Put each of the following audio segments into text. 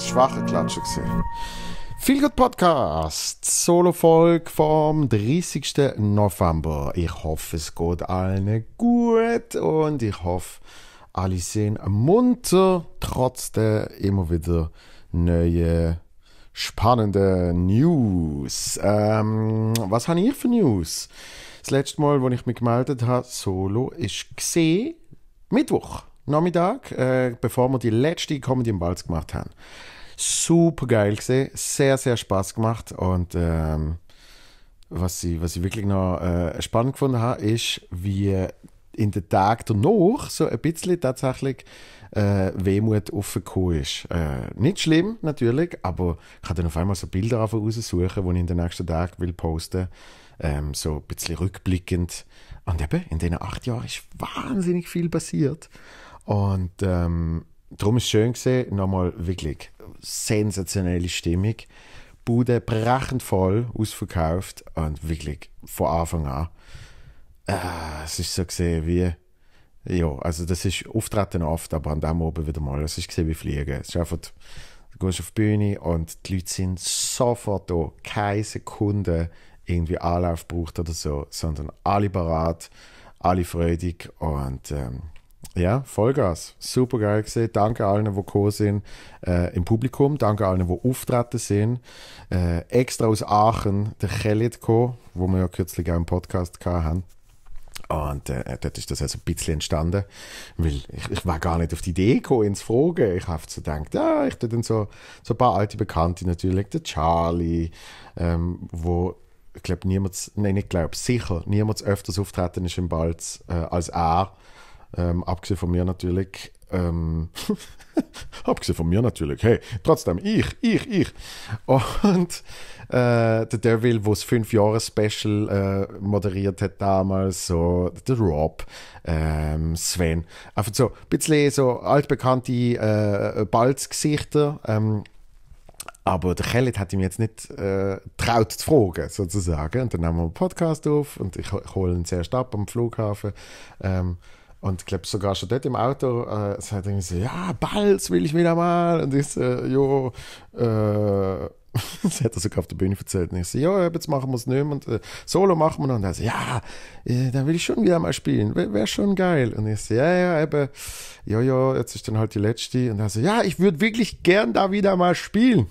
Schwache Klatschüchse. Feel Good Podcast, Solo-Folge vom 30. November. Ich hoffe, es geht allen gut und ich hoffe, alle sind munter, trotz der immer wieder neuen spannenden News. Ähm, was habe ich für News? Das letzte Mal, als ich mich gemeldet habe, solo, ist gesehen Mittwoch Nachmittag, äh, bevor wir die letzte Comedy im Balz gemacht haben super geil gesehen, sehr, sehr Spaß gemacht und ähm, was, ich, was ich wirklich noch äh, spannend gefunden habe, ist, wie in den Tag danach so ein bisschen tatsächlich äh, Wehmut aufgekommen ist. Äh, nicht schlimm, natürlich, aber ich kann dann auf einmal so Bilder raussuchen, die ich in den nächsten Tagen will posten ähm, so ein bisschen rückblickend. Und eben, in diesen acht Jahren ist wahnsinnig viel passiert. Und ähm, darum ist es schön gesehen, nochmal wirklich sensationelle Stimmung. Bude brechend voll, ausverkauft und wirklich von Anfang an. Äh, es ist so gesehen wie, ja, also das ist auftreten oft, aber an dem oben wieder mal, es ist gesehen wie Fliegen. Es ist einfach, du gehst auf die Bühne und die Leute sind sofort da, keine Sekunde irgendwie Anlauf braucht oder so, sondern alle parat, alle freudig und ähm, ja, Vollgas. Super geil gesehen. Danke allen, die gekommen sind äh, im Publikum. Danke allen, die auftreten sind. Äh, extra aus Aachen, der Kellet, gekommen, wo wir ja kürzlich auch im Podcast hatten. Und äh, dort ist das also ein bisschen entstanden, weil ich, ich war gar nicht auf die Idee gekommen, ins Fragen. Ich habe so gedacht, ja, ich tue dann so, so ein paar alte Bekannte natürlich, der Charlie, ähm, wo ich glaube, niemand, nein, ich glaube, sicher, niemand öfters auftreten ist im Balz äh, als er. Ähm, abgesehen von mir natürlich. Ähm, abgesehen von mir natürlich. Hey, trotzdem, ich, ich, ich. Und äh, der Devil, wo das fünf jahre special äh, moderiert hat damals, so der Rob, ähm, Sven. Einfach so ein bisschen so altbekannte äh, Balzgesichter. Ähm, aber der Kellet hat ihm jetzt nicht äh, traut zu fragen, sozusagen. Und dann nehmen wir einen Podcast auf und ich, ich hole ihn zuerst ab am Flughafen. Ähm, und ich glaube, sogar schon dort im Auto äh, sagt er so, ja, Balz will ich wieder mal. Und ich so, jo, äh, das hat er sogar auf der Bühne erzählt. Und ich so, ja, jetzt machen wir es nicht mehr. Und äh, Solo machen wir noch. Und er so, ja, äh, dann will ich schon wieder mal spielen. Wäre schon geil. Und ich so, ja, ja, eben, ja, ja, jetzt ist dann halt die letzte. Und er so, ja, ich würde wirklich gern da wieder mal spielen.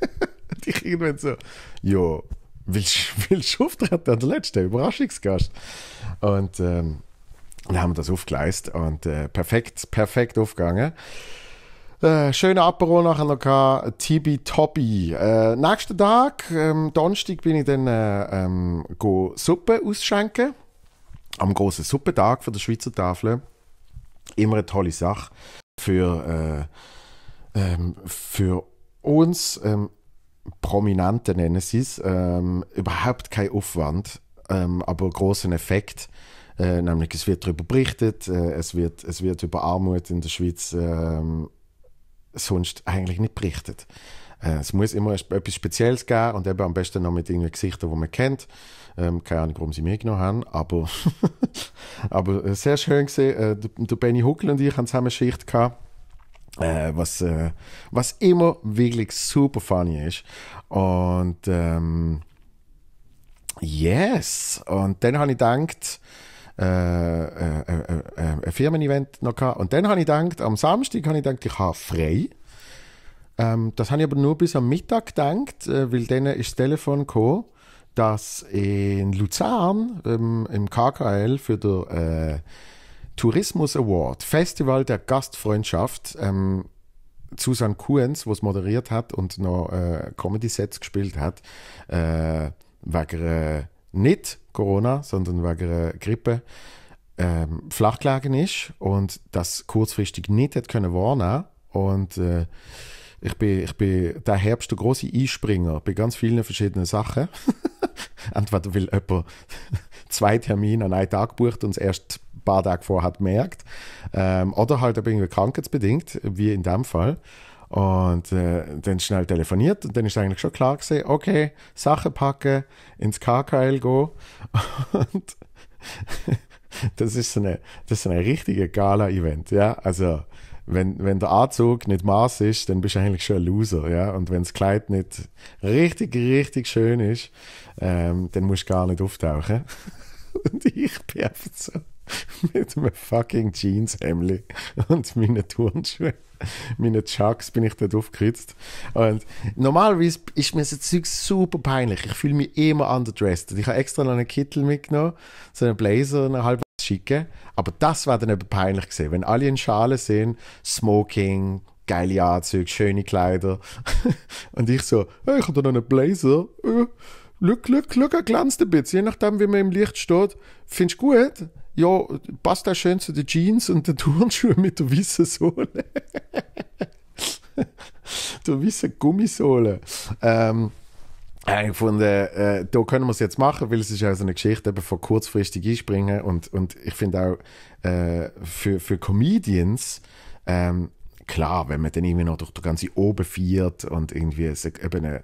und ich irgendwann so, jo, willst du auftreten an der letzten Überraschungsgast? Und ähm, wir haben das aufgeleistet und äh, perfekt, perfekt aufgegangen. Äh, schöner Aperol nachher noch gehabt, Tibi Tobi. Äh, nächsten Tag, ähm, Donnerstag, bin ich dann äh, ähm, go Suppe ausschenken. Am großen Suppetag von der Schweizer Tafel. Immer eine tolle Sache für, äh, ähm, für uns ähm, Prominente, nennen sie es. Ähm, überhaupt kein Aufwand, ähm, aber großen Effekt. Äh, nämlich es wird darüber berichtet, äh, es, wird, es wird über Armut in der Schweiz äh, sonst eigentlich nicht berichtet. Äh, es muss immer etwas Spezielles geben und eben am besten noch mit irgendwelchen Gesichtern, die man kennt. Ähm, keine Ahnung, warum sie mich genommen haben, aber, aber äh, sehr schön gesehen. Äh, der, der Benny Huckel und ich haben zusammen eine Schicht gehabt. Äh, was, äh, was immer wirklich super funny ist. Und ähm, yes! Und dann habe ich gedacht, äh, äh, ein äh, äh, äh, Firmen-Event noch gehabt. Und dann habe ich gedacht, am Samstag habe ich gedacht, ich habe frei. Ähm, das habe ich aber nur bis am Mittag gedacht, weil dann ist das Telefon gekommen, dass in Luzern ähm, im KKL für den Tourismus Award, Festival der Gastfreundschaft, ähm, Susan Kuhns, was moderiert hat und noch äh, Comedy-Sets gespielt hat, äh, wegen nicht Corona, sondern wegen einer Grippe ähm, flach gelegen ist und das kurzfristig nicht hat können wahrnehmen und äh, ich bin, ich bin der Herbst der große Einspringer bei ganz vielen verschiedenen Sachen. Entweder weil jemand zwei Termine an einem Tag bucht und es erst ein paar Tage vorher merkt. Ähm, oder halt irgendwie krankheitsbedingt, wie in dem Fall. Und äh, dann schnell telefoniert und dann ist eigentlich schon klar gewesen, okay, Sachen packen, ins KKL gehen. Und das ist so eine, das ist so ein richtiger Gala-Event, ja. Also, wenn, wenn der Anzug nicht Maß ist, dann bist du eigentlich schon ein Loser, ja. Und wenn das Kleid nicht richtig, richtig schön ist, ähm, dann musst du gar nicht auftauchen. und ich bin einfach so mit einem fucking Jeans, Jeanshemd und meinen Turnschuhen, meinen Chucks bin ich dort aufgeritzt. Und normalerweise ist mir so Zeug super peinlich. Ich fühle mich immer underdressed. Und ich habe extra noch einen Kittel mitgenommen, so einen Blazer, eine halbe schicken. Aber das war dann eben peinlich gesehen, wenn alle in Schale sehen, Smoking, geile Anzüge, schöne Kleider. und ich so, hey, ich habe da noch einen Blazer. Glück, Glück, Glück, er glänzt ein bisschen. Je nachdem, wie man im Licht steht. Findest du gut? ja, passt da schön zu den Jeans und den Turnschuhen mit der weißen Sohle. der weißen Gummisohle. Ähm, ich fand, äh, da können wir es jetzt machen, weil es ist ja so eine Geschichte eben von kurzfristig einspringen und, und ich finde auch äh, für, für Comedians, ähm, klar, wenn man dann irgendwie noch durch die ganze Oben feiert und irgendwie eben eine,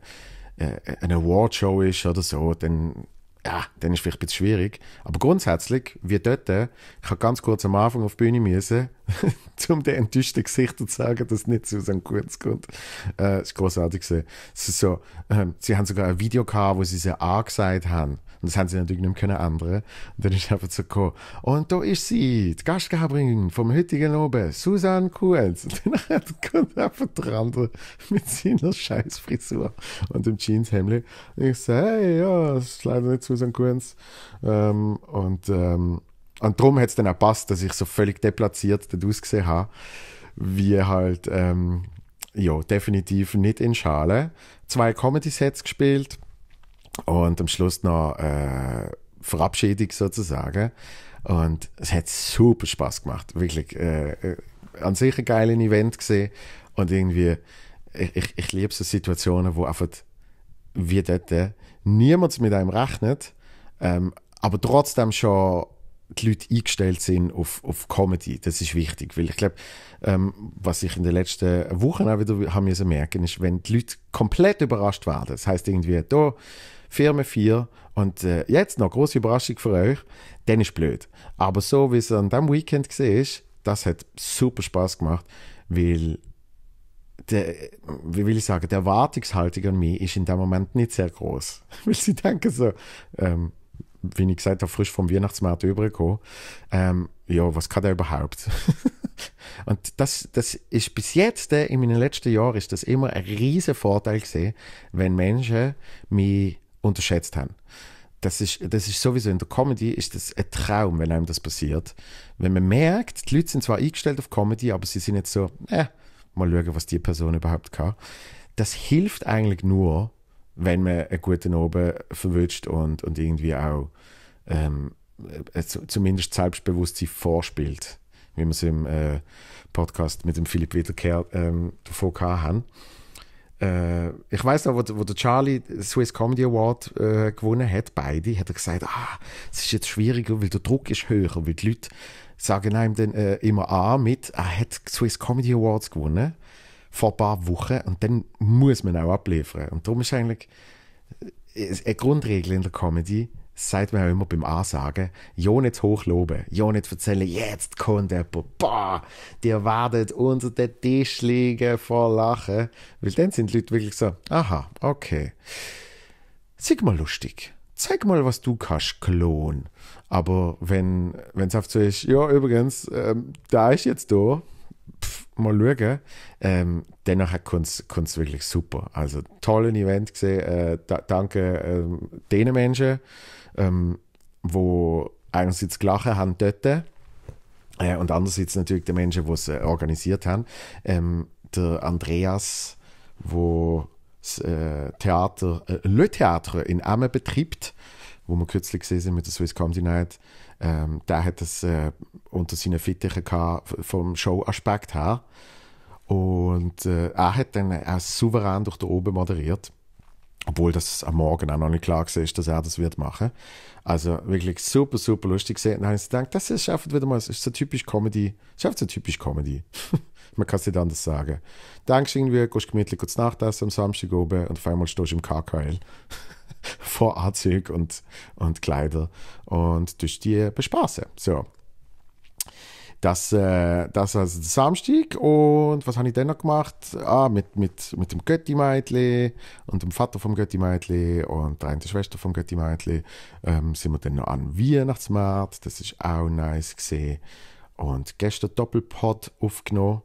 äh, eine Awardshow ist oder so, dann ja, dann ist es vielleicht ein bisschen schwierig. Aber grundsätzlich, wie dort, ich habe ganz kurz am Anfang auf die Bühne müssen, um den enttäuschten Gesichter zu sagen, dass nicht zu St. Kurz kommt. Äh, das war großartig. Es ist so, ähm, sie haben sogar ein Video gehabt, wo sie sie angesagt haben. Und das haben sie natürlich nicht mehr können ändern. Und dann ist einfach so gekommen. Und da ist sie, die Gastgeberin vom heutigen Oben, Susan Kurz. Und dann kommt einfach der andere mit seiner scheiß Frisur und dem Jeanshemd. Ich sage, hey, ja, das ist leider nicht Susan Kurz. Ähm, und ähm, und darum hat es dann auch passt, dass ich so völlig deplatziert dort ausgesehen habe, wie halt, ähm, ja, definitiv nicht in Schale. Zwei Comedy-Sets gespielt und am Schluss noch äh, Verabschiedung sozusagen. Und es hat super Spaß gemacht, wirklich. Äh, äh, an sich ein geiles Event gesehen und irgendwie, ich, ich, ich liebe so Situationen, wo einfach wie dort äh, niemand mit einem rechnet, ähm, aber trotzdem schon die Leute eingestellt sind auf, auf Comedy. Das ist wichtig, weil ich glaube, ähm, was ich in den letzten Wochen auch wieder haben müssen merken, ist, wenn die Leute komplett überrascht werden, das heißt irgendwie, da Firma 4 und äh, jetzt noch große Überraschung für euch, dann ist blöd. Aber so wie es an diesem Weekend gesehen ist, das hat super Spaß gemacht, weil der, wie will ich sagen, die Erwartungshaltung an mich ist in dem Moment nicht sehr groß, weil sie denken so, ähm, wie ich gesagt habe, frisch vom Weihnachtsmarkt übergekommen. Ähm, ja, was kann der überhaupt? und das, das ist bis jetzt, äh, in meinen letzten Jahren, ist das immer ein riesiger Vorteil gewesen, wenn Menschen mich unterschätzt haben. Das ist, das ist sowieso in der Comedy ist das ein Traum, wenn einem das passiert. Wenn man merkt, die Leute sind zwar eingestellt auf Comedy, aber sie sind jetzt so, äh, mal schauen, was die Person überhaupt kann. Das hilft eigentlich nur, wenn man einen guten Oben verwünscht und, und irgendwie auch ähm, äh, zumindest Selbstbewusstsein vorspielt, wie wir es im äh, Podcast mit dem Philipp Wiederkehr ähm, davon haben. Äh, ich weiß noch, wo, wo, der Charlie den Swiss Comedy Award äh, gewonnen hat, beide, hat er gesagt, ah, es ist jetzt schwieriger, weil der Druck ist höher, weil die Leute sagen einem dann äh, immer an mit, er hat Swiss Comedy Awards gewonnen vor ein paar Wochen und dann muss man auch abliefern. Und darum ist eigentlich äh, eine Grundregel in der Comedy, sagt man auch immer beim Ansagen, ja nicht hochloben, ja nicht erzählen, jetzt kommt jemand, boah, die werden unter den Tisch liegen vor Lachen. Weil dann sind die Leute wirklich so, aha, okay. Zeig mal lustig. Zeig mal, was du kannst, Klon. Aber wenn es auf so ist, ja, übrigens, ähm, da ist jetzt da, pff, mal schauen. Ähm, dennoch kann es wirklich super. Also tolles Event gesehen. Äh, da, danke ähm, den Menschen, ähm, einerseits gelachen haben dort äh, und andererseits natürlich den Menschen, die es äh, organisiert haben. Ähm, der Andreas, wo das äh, Theater, äh, Le Theater in Amme betreibt, wo wir kürzlich gesehen sind mit der Swiss Comedy Night, ähm, der hat das äh, unter seinen Fittichen gehabt, vom Show-Aspekt her. Und äh, er hat dann auch souverän durch da oben moderiert. Obwohl das am Morgen auch noch nicht klar war, dass er das wird machen. Also wirklich super, super lustig gesehen. Dann habe ich gedacht, das ist einfach wieder mal, ist so typisch Comedy. Das ist so typisch Comedy. Man kann es nicht anders sagen. Denkst irgendwie, gehst gemütlich kurz nachtessen am Samstag oben und auf einmal stehst du im KKL. vor Anzug und, und Kleider und durch die bespaßen. So. Das, äh, das also der Samstag. Und was habe ich dann noch gemacht? Ah, mit, mit, mit dem Götti-Mädchen und dem Vater vom Götti-Mädchen und der einen Schwester vom Götti-Mädchen ähm, sind wir dann noch an Weihnachtsmarkt. Das ist auch nice gesehen. Und gestern Doppelpod aufgenommen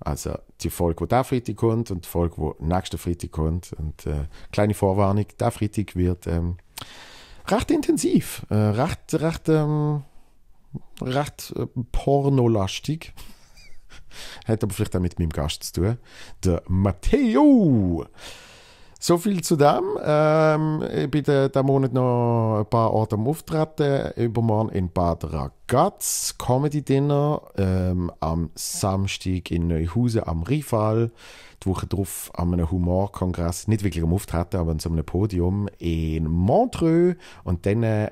also die Folge, die diesen Freitag kommt und die Folge, die nächste Freitag kommt. Und äh, kleine Vorwarnung, der Freitag wird ähm, recht intensiv, äh, recht, recht, ähm, recht äh, pornolastig. Hätte aber vielleicht auch mit meinem Gast zu tun, der Matteo. So viel zu dem. Ähm, ich bin diesen Monat noch ein paar Orte am Auftreten. Übermorgen in Bad Ragaz, Comedy Dinner. Ähm, am Samstag in Neuhausen am Rival. Die Woche darauf an einem Humorkongress, nicht wirklich am Auftreten, aber an so einem Podium in Montreux. Und dann äh,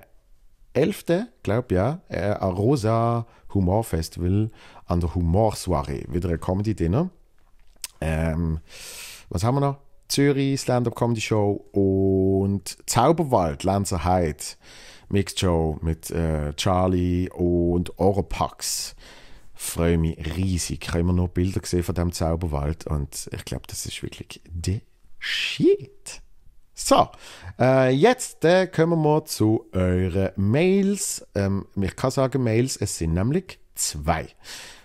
11. glaube ich, ja, äh, ein Humor Festival an der Humorsoiree. Wieder ein Comedy Dinner. Ähm, was haben wir noch? Zürich Stand-Up Comedy Show und Zauberwald, Lancer Hyde Mixed Show mit äh, Charlie und Oropax. Freue mich riesig. Ich habe immer nur Bilder gesehen von dem Zauberwald und ich glaube, das ist wirklich the shit. So, äh, jetzt äh, kommen wir zu euren Mails. Ähm, ich kann sagen Mails, es sind nämlich zwei.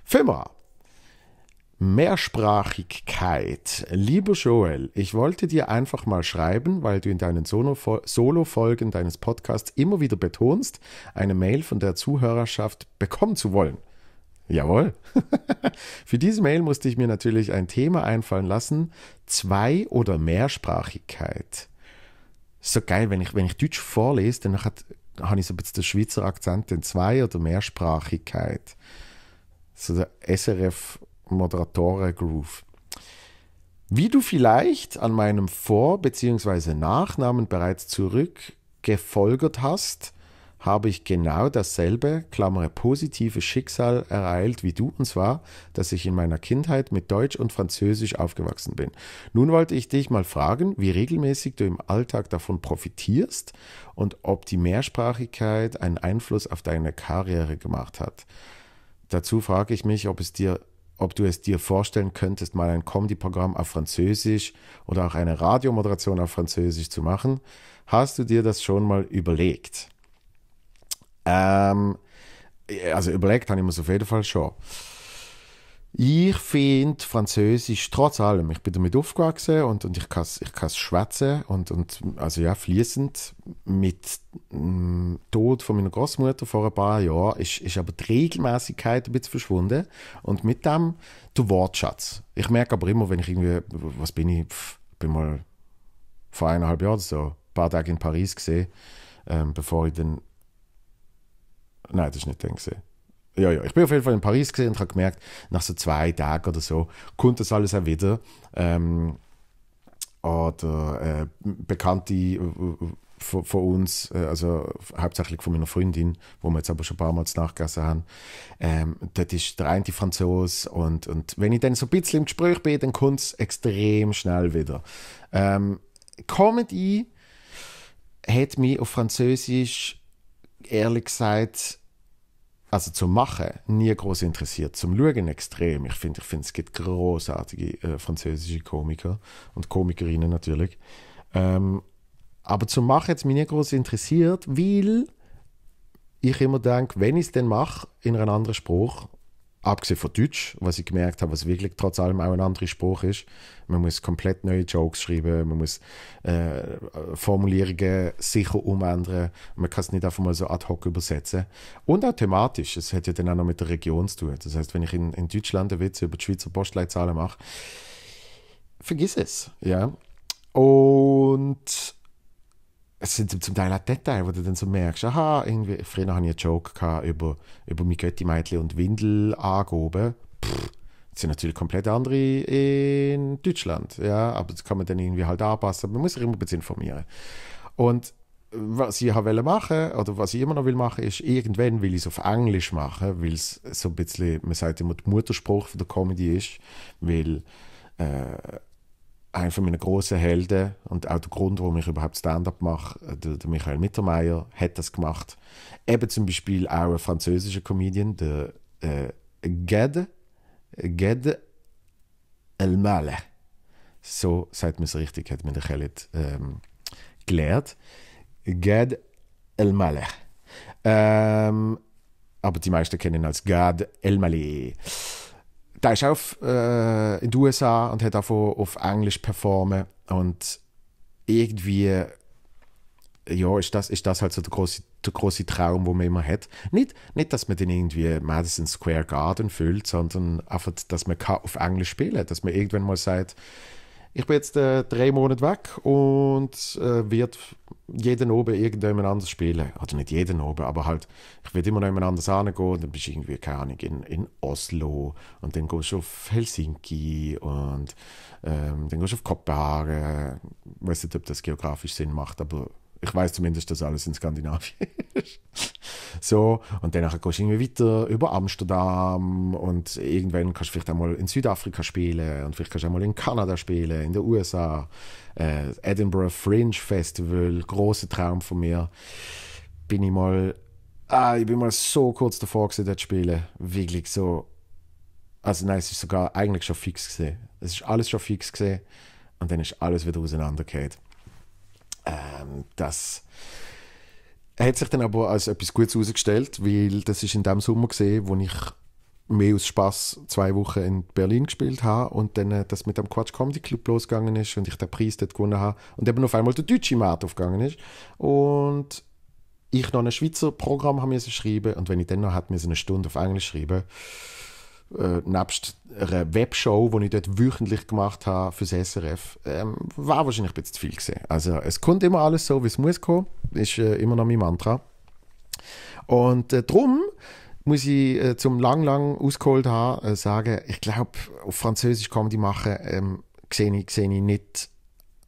Fangen wir an. Mehrsprachigkeit. Lieber Joel, ich wollte dir einfach mal schreiben, weil du in deinen Solo-Folgen deines Podcasts immer wieder betonst, eine Mail von der Zuhörerschaft bekommen zu wollen. Jawohl. Für diese Mail musste ich mir natürlich ein Thema einfallen lassen. Zwei- oder Mehrsprachigkeit. So geil, wenn ich, wenn ich Deutsch vorlese, dann hat, habe ich so ein bisschen den Schweizer Akzent, denn Zwei- oder Mehrsprachigkeit. So der SRF Moderatoren-Groove. Wie du vielleicht an meinem Vor- bzw. Nachnamen bereits zurückgefolgert hast, habe ich genau dasselbe, Klammere, positive Schicksal ereilt wie du, und zwar, dass ich in meiner Kindheit mit Deutsch und Französisch aufgewachsen bin. Nun wollte ich dich mal fragen, wie regelmäßig du im Alltag davon profitierst und ob die Mehrsprachigkeit einen Einfluss auf deine Karriere gemacht hat. Dazu frage ich mich, ob es dir ob du es dir vorstellen könntest, mal ein Comedy-Programm auf Französisch oder auch eine Radiomoderation auf Französisch zu machen. Hast du dir das schon mal überlegt? Ähm, also überlegt habe ich mir auf jeden Fall schon. Ich finde Französisch trotz allem, ich bin damit aufgewachsen und, und ich kann es ich schwätzen und, und also ja, fließend mit dem mm, Tod von meiner Großmutter vor ein paar Jahren ist, ist aber die Regelmäßigkeit ein bisschen verschwunden und mit dem der Wortschatz. Ich merke aber immer, wenn ich irgendwie, was bin ich, Pff, bin mal vor eineinhalb Jahren so ein paar Tage in Paris gesehen, ähm, bevor ich dann, nein, das ist nicht dann gesehen ja, ja. Ich bin auf jeden Fall in Paris gesehen und habe gemerkt, nach so zwei Tagen oder so kommt das alles auch wieder. Ähm, oder äh, Bekannte äh, von, von, uns, äh, also hauptsächlich von meiner Freundin, wo wir jetzt aber schon ein paar Mal nachgegessen haben, ähm, dort ist der eine die Franzose und, und wenn ich dann so ein bisschen im Gespräch bin, dann kommt es extrem schnell wieder. Ähm, Comedy hat mich auf Französisch ehrlich gesagt also zum Machen nie groß interessiert, zum Schauen extrem. Ich finde, ich find, es gibt großartige äh, französische Komiker und Komikerinnen natürlich. Ähm, aber zum Machen hat es mich nie groß interessiert, weil ich immer denke, wenn ich es denn mache, in einem anderen Spruch, abgesehen von Deutsch, was ich gemerkt habe, was wirklich trotz allem auch ein anderer Spruch ist. Man muss komplett neue Jokes schreiben, man muss äh, Formulierungen sicher umändern, man kann es nicht einfach mal so ad hoc übersetzen. Und auch thematisch, es hat ja dann auch noch mit der Region zu tun. Das heißt, wenn ich in, in Deutschland einen Witz über die Schweizer Postleitzahlen mache, vergiss es, ja. Und es sind zum Teil auch Details, wo du dann so merkst, aha, irgendwie, früher hatte ich einen Joke gehabt über, über mein Götti-Mädchen und Windel angehoben. Pff, das sind natürlich komplett andere in Deutschland, ja, aber das kann man dann irgendwie halt anpassen, man muss sich immer ein bisschen informieren. Und was ich wollte machen, oder was ich immer noch will machen, ist, irgendwann will ich es auf Englisch machen, weil es so ein bisschen, man sagt immer, der Mutterspruch von der Comedy ist, weil äh, einer meiner grossen Helden und auch der Grund, warum ich überhaupt Stand-up mache, äh, der, der, Michael Mittermeier hat das gemacht. Eben zum Beispiel auch ein französischer Comedian, der äh, Gede, Gede Elmale. So sagt man es richtig, hat mir der Khaled ähm, gelehrt. Gede Elmale. Ähm, aber die meisten kennen ihn als Gad Elmaleh der ist auch äh, in den USA und hat davon auf Englisch performen und irgendwie ja, ist das, ist das halt so der große, der große Traum, den man immer hat. Nicht, nicht, dass man den irgendwie Madison Square Garden füllt, sondern einfach, dass man kann auf Englisch spielen kann, dass man irgendwann mal sagt, ich bin jetzt äh, drei Monate weg und äh, wird jeden oben irgendjemand anders spielen. Also nicht jeden oben, aber halt, ich werde immer noch jemand anders angehen. Dann bist du irgendwie, keine Ahnung, in, in Oslo und dann gehst du auf Helsinki und ähm, dann gehst du auf Kopenhagen. Ich weiß nicht, ob das geografisch Sinn macht, aber ich weiß zumindest, dass alles in Skandinavien ist. So, und dann gehst du irgendwie weiter über Amsterdam und irgendwann kannst du vielleicht einmal in Südafrika spielen und vielleicht kannst du einmal in Kanada spielen, in den USA. Äh, Edinburgh Fringe Festival, großer Traum von mir. Bin ich mal, ah, ich bin mal so kurz davor gewesen, dort zu spielen. Wirklich so. Also nein, es ist sogar eigentlich schon fix gesehen. Es ist alles schon fix gesehen und dann ist alles wieder auseinandergeht. Ähm, das hat sich dann aber als etwas Gutes herausgestellt, weil das ist in dem Sommer gesehen, wo ich mehr aus Spass zwei Wochen in Berlin gespielt habe und dann äh, das mit dem Quatsch Comedy Club losgegangen ist und ich den Preis dort gewonnen habe und eben auf einmal der deutsche Markt aufgegangen ist und ich noch ein Schweizer Programm haben schreiben und wenn ich dann noch hatte, eine Stunde auf Englisch schreiben äh, nebst einer Webshow, die ich dort wöchentlich gemacht habe für das SRF, ähm, war wahrscheinlich ein bisschen zu viel gesehen. Also es kommt immer alles so, wie es muss kommen, ist äh, immer noch mein Mantra. Und äh, drum muss ich äh, zum lang, lang ausgeholt haben, äh, sagen, ich glaube, auf Französisch Comedy machen, ähm, sehe ich, seh ich nicht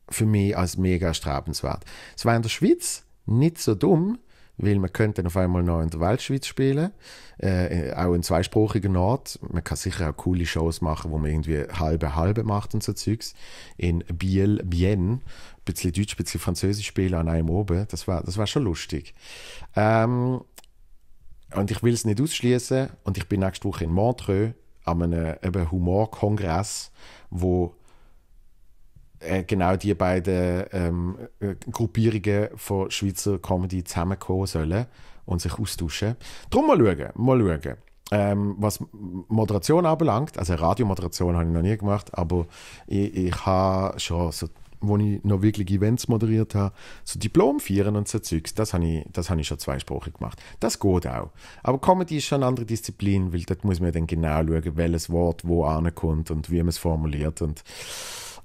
für mich als mega strebenswert. Es war in der Schweiz nicht so dumm, weil man könnte auf einmal noch in der Weltschweiz spielen, äh, auch in zweisprachigen Art. Man kann sicher auch coole Shows machen, wo man irgendwie halbe halbe macht und so Zeugs. In Biel, Bienne, ein bisschen Deutsch, ein bisschen Französisch spielen an einem oben. Das war, das war schon lustig. Ähm, und ich will es nicht ausschließen. Und ich bin nächste Woche in Montreux an einem Humor-Kongress, wo äh, genau die beiden ähm, äh, Gruppierungen von Schweizer Comedy zusammenkommen sollen und sich austauschen. Drum mal schauen, mal schauen. Ähm, was Moderation anbelangt, also Radiomoderation habe ich noch nie gemacht, aber ich, ich habe schon so wo ich noch wirklich Events moderiert habe, so Diplom feiern und so Zeugs, das habe ich, das habe ich schon zweisprachig gemacht. Das geht auch. Aber Comedy ist schon eine andere Disziplin, weil dort muss man dann genau schauen, welches Wort wo ankommt und wie man es formuliert. Und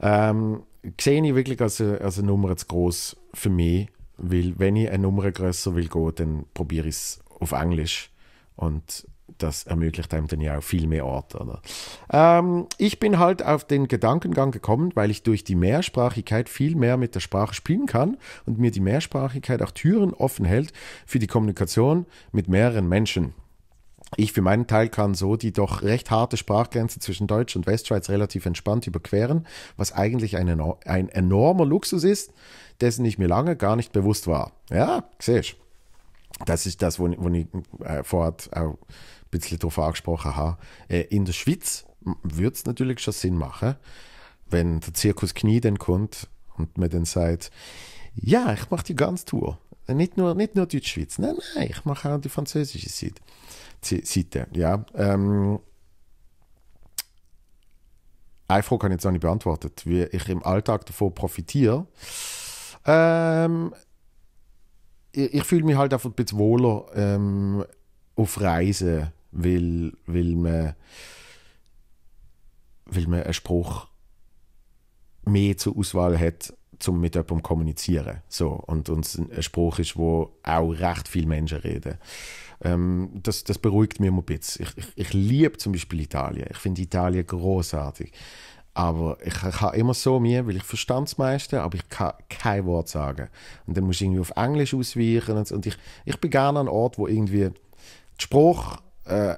ähm, sehe ich wirklich als eine, als eine Nummer zu groß für mich, weil wenn ich eine Nummer größer will gehen, dann probiere ich es auf Englisch und das ermöglicht einem dann ja auch viel mehr Orte. Ähm, ich bin halt auf den Gedankengang gekommen, weil ich durch die Mehrsprachigkeit viel mehr mit der Sprache spielen kann und mir die Mehrsprachigkeit auch Türen offen hält für die Kommunikation mit mehreren Menschen. Ich für meinen Teil kann so die doch recht harte Sprachgrenze zwischen Deutsch und Westschweiz relativ entspannt überqueren, was eigentlich ein, enor ein enormer Luxus ist, dessen ich mir lange gar nicht bewusst war. Ja, siehst Das ist das, wo, wo ich äh, vorhat auch ein bisschen darauf angesprochen habe. Äh, in der Schweiz würde es natürlich schon Sinn machen, wenn der Zirkus Knie dann kommt und man dann sagt, ja, ich mache die ganze Tour. Nicht nur, nicht nur Deutschschweiz, nein, nein, ich mache auch die französische Seite. ja. Ähm, eine Frage habe ich jetzt auch nicht beantwortet, wie ich im Alltag davon profitiere. Ähm, ich, ich fühle mich halt einfach ein bisschen wohler ähm, auf Reisen weil, weil, man, weil man einen Spruch mehr zur Auswahl hat, um mit jemandem zu kommunizieren. So, und, und ein Spruch ist, wo auch recht viele Menschen reden. Ähm, das, das beruhigt mich immer ein bisschen. Ich, ich, ich liebe zum Beispiel Italien. Ich finde Italien großartig. Aber ich, ich habe immer so mir, weil ich verstand das meiste, aber ich kann kein Wort sagen. Und dann muss ich irgendwie auf Englisch ausweichen. Und, ich, ich bin gerne an einem Ort, wo irgendwie der Spruch äh,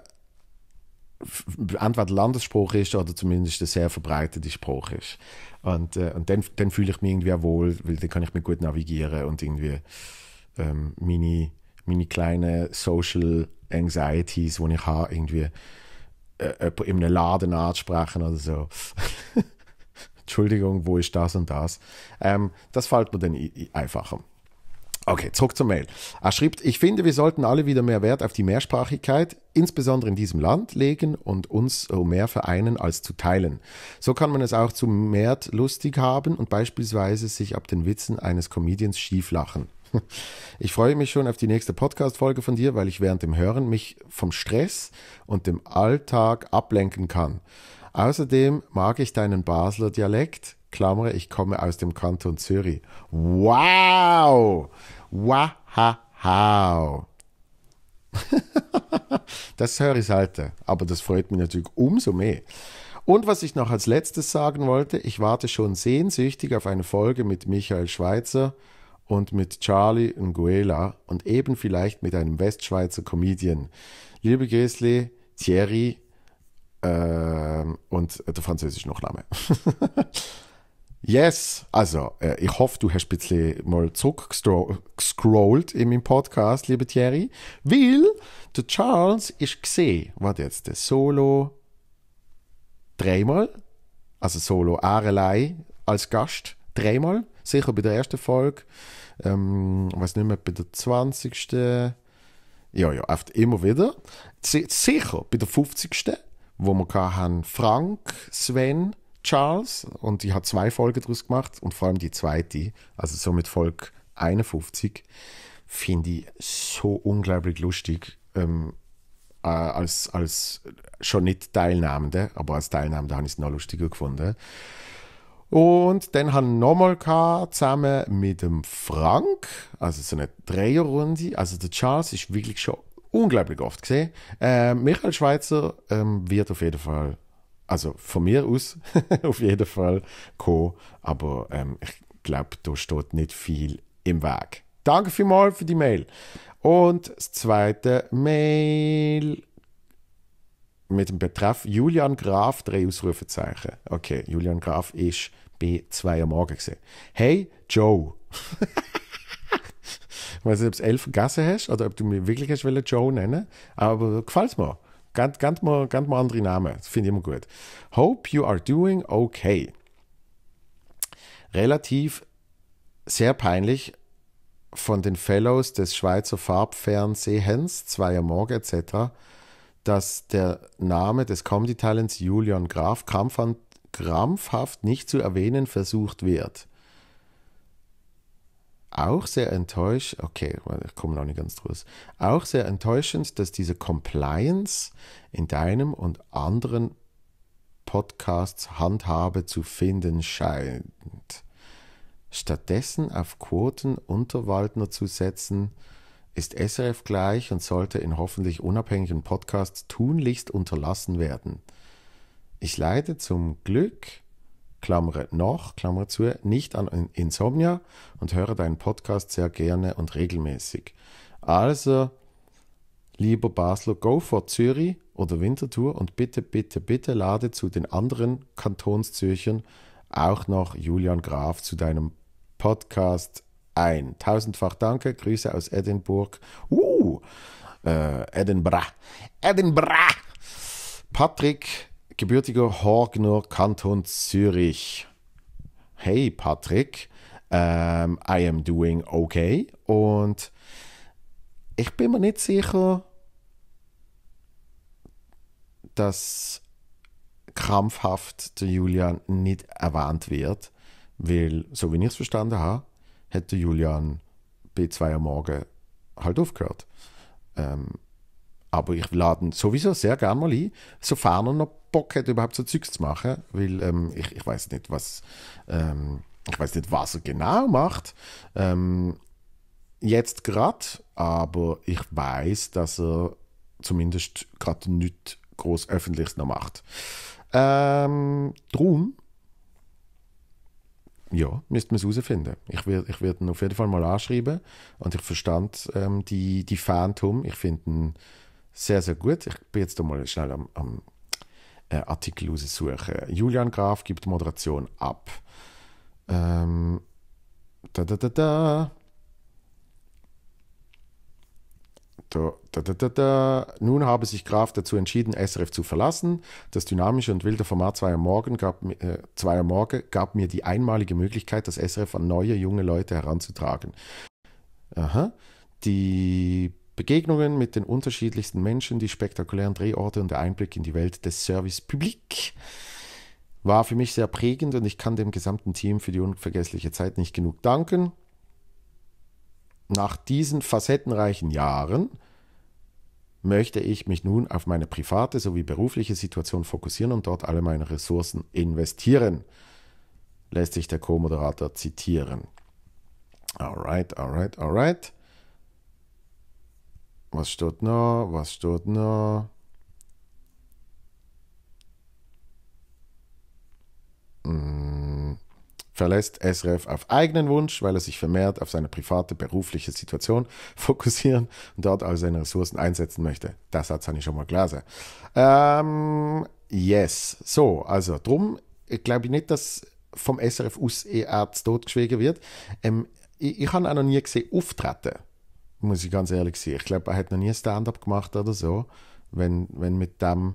entweder Landesspruch ist oder zumindest ein sehr verbreiteter Spruch ist. Und, äh, und dann, dann fühle ich mich irgendwie auch wohl, weil dann kann ich mich gut navigieren und irgendwie ähm, meine, meine kleinen Social Anxieties, die ich habe, irgendwie äh, in einem Laden anzusprechen oder so. Entschuldigung, wo ist das und das? Ähm, das fällt mir dann einfacher. Okay, zurück zur Mail. Er schrieb, ich finde, wir sollten alle wieder mehr Wert auf die Mehrsprachigkeit, insbesondere in diesem Land, legen und uns mehr vereinen als zu teilen. So kann man es auch zu mehr lustig haben und beispielsweise sich ab den Witzen eines Comedians schieflachen. Ich freue mich schon auf die nächste Podcast-Folge von dir, weil ich während dem Hören mich vom Stress und dem Alltag ablenken kann. Außerdem mag ich deinen Basler Dialekt. Klammer, ich komme aus dem Kanton Zürich. Wow! Wow. das höre ich heute, aber das freut mich natürlich umso mehr. Und was ich noch als letztes sagen wollte, ich warte schon sehnsüchtig auf eine Folge mit Michael Schweitzer und mit Charlie Nguela und eben vielleicht mit einem Westschweizer Comedian. Liebe Grüßle, Thierry äh, und der französische Nachname. Yes, also äh, ich hoffe, du hast ein bisschen mal zurückgescrollt in meinem Podcast, liebe Thierry, weil der Charles ist gesehen, warte jetzt, der Solo dreimal, also Solo Arelei als Gast dreimal, sicher bei der ersten Folge, ähm, ich weiß nicht mehr, bei der 20. Ja, ja, oft immer wieder. Sicher bei der 50. wo wir haben Frank, Sven, Charles und die hat zwei Folgen daraus gemacht und vor allem die zweite, also so mit Folge 51, finde ich so unglaublich lustig. Ähm, äh, als, als schon nicht Teilnehmende, aber als Teilnehmende habe ich es noch lustiger gefunden. Und dann haben wir nochmal zusammen mit dem Frank, also so eine Dreierrunde. Also der Charles ist wirklich schon unglaublich oft gesehen. Äh, Michael Schweizer ähm, wird auf jeden Fall also von mir aus auf jeden Fall kommen. Aber ähm, ich glaube, da steht nicht viel im Weg. Danke vielmals für die Mail. Und das zweite Mail mit dem Betreff Julian Graf, drei Ausrufezeichen. Okay, Julian Graf ist b 2 am Morgen. Gewesen. Hey, Joe. ich weiß nicht, ob du es 11 vergessen hast oder ob du mir wirklich hast Joe nennen aber gefällt mir. Ganz, ganz, mal, ganz mal andere Name. Das finde ich immer gut. Hope you are doing okay. Relativ sehr peinlich von den Fellows des Schweizer Farbfernsehens, Zweier Morgen etc., dass der Name des Comedy-Talents Julian Graf krampfhaft nicht zu erwähnen versucht wird auch sehr enttäuscht, okay, ich komme noch nicht ganz draus, auch sehr enttäuschend, dass diese Compliance in deinem und anderen Podcasts Handhabe zu finden scheint. Stattdessen auf Quoten Unterwaldner zu setzen, ist SRF gleich und sollte in hoffentlich unabhängigen Podcasts tunlichst unterlassen werden. Ich leide zum Glück Klammere noch, Klammere zu, nicht an Insomnia und höre deinen Podcast sehr gerne und regelmäßig. Also, lieber Basler, go for Zürich oder Winterthur und bitte, bitte, bitte lade zu den anderen Kantonszürchern auch noch Julian Graf zu deinem Podcast ein. Tausendfach danke, Grüße aus Edinburgh. Uh, äh, Edinburgh. Edinburgh. Patrick gebürtiger Horgner, Kanton Zürich. Hey Patrick, ähm, I am doing okay. Und ich bin mir nicht sicher, dass krampfhaft der Julian nicht erwähnt wird, weil, so wie ich es verstanden habe, hat der Julian bei 2 am Morgen halt aufgehört. Ähm, aber ich lade ihn sowieso sehr gerne mal ein, sofern er noch Bock hat, überhaupt so Zeugs zu machen, weil ähm, ich, ich weiß nicht, was ähm, ich weiß nicht, was er genau macht. Ähm, jetzt gerade, aber ich weiß, dass er zumindest gerade nichts groß Öffentliches noch macht. Ähm, drum, ja, müsste man es herausfinden. Ich werde ich werd ihn auf jeden Fall mal anschreiben und ich verstand ähm, die, die Phantom. Ich finde ihn sehr, sehr gut. Ich bin jetzt mal schnell am, am äh, Artikel suchen. Julian Graf gibt Moderation ab. Ähm, da, da, da, da. Da, da, da, da, Nun habe sich Graf dazu entschieden, SRF zu verlassen. Das dynamische und wilde Format Zweier Morgen gab, äh, Zweier Morgen gab mir die einmalige Möglichkeit, das SRF an neue, junge Leute heranzutragen. Aha. Die Begegnungen mit den unterschiedlichsten Menschen, die spektakulären Drehorte und der Einblick in die Welt des Service Public war für mich sehr prägend und ich kann dem gesamten Team für die unvergessliche Zeit nicht genug danken. Nach diesen facettenreichen Jahren möchte ich mich nun auf meine private sowie berufliche Situation fokussieren und dort alle meine Ressourcen investieren, lässt sich der Co-Moderator zitieren. Alright, alright, alright. Was steht noch? Was steht noch? Mm. Verlässt SRF auf eigenen Wunsch, weil er sich vermehrt auf seine private berufliche Situation fokussieren und dort all seine Ressourcen einsetzen möchte. Das hat ich schon mal klar Ähm, yes. So, also drum ich glaube nicht, dass vom SRF aus ERZ totgeschwiegen wird. Ähm, ich, ich habe auch noch nie gesehen auftreten muss ich ganz ehrlich sein. Ich glaube, er hat noch nie Stand-up gemacht oder so. Wenn, wenn mit dem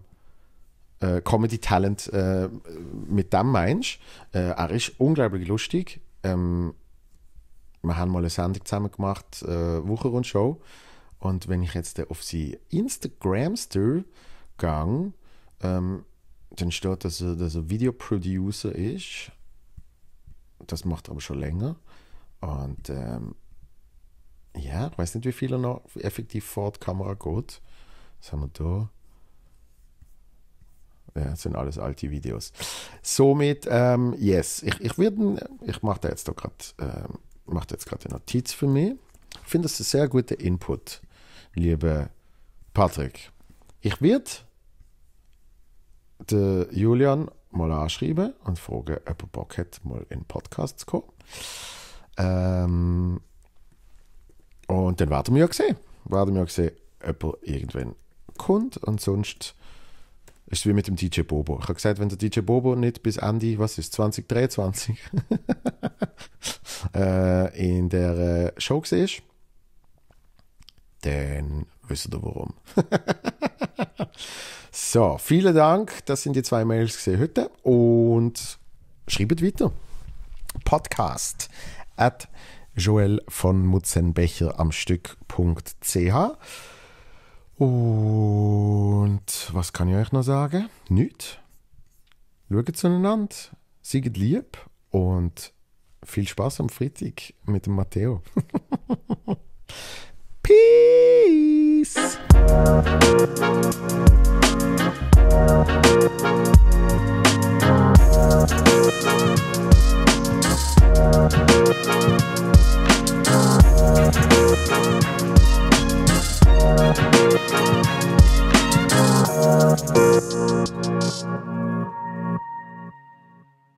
äh, Comedy-Talent äh, mit dem meinst. Äh, er ist unglaublich lustig. Ähm, wir haben mal eine Sendung zusammen gemacht, äh, Woche und Show. Und wenn ich jetzt auf sie Instagram-Stil gehe, ähm, dann steht, dass er, dass er Videoproducer ist. Das macht er aber schon länger. Und ähm, ja, ich weiß nicht, wie viel er noch effektiv vor die Kamera geht. Was haben wir da? Ja, das sind alles alte Videos. Somit, ähm, yes, ich, ich würde, ich mache da jetzt gerade, ähm, eine Notiz für mich. Ich finde das ein sehr guter Input, lieber Patrick. Ich würde den Julian mal anschreiben und fragen, ob er Bock hat, mal in den Podcast zu kommen. Ähm, und dann warten wir ja gesehen. Warten wir ja gesehen, ob er irgendwann kommt. Und sonst ist es wie mit dem DJ Bobo. Ich habe gesagt, wenn der DJ Bobo nicht bis Ende, was ist, 2023 äh, in der äh, Show war, dann wisst ihr warum. so, vielen Dank. Das sind die zwei Mails gesehen heute. Und schreibt weiter. Podcast at Joel von Mutzenbecher am Stück.ch. Und was kann ich euch noch sagen? Nichts. Schaut zueinander, seid lieb und viel Spaß am Freitag mit dem Matteo. Peace! Música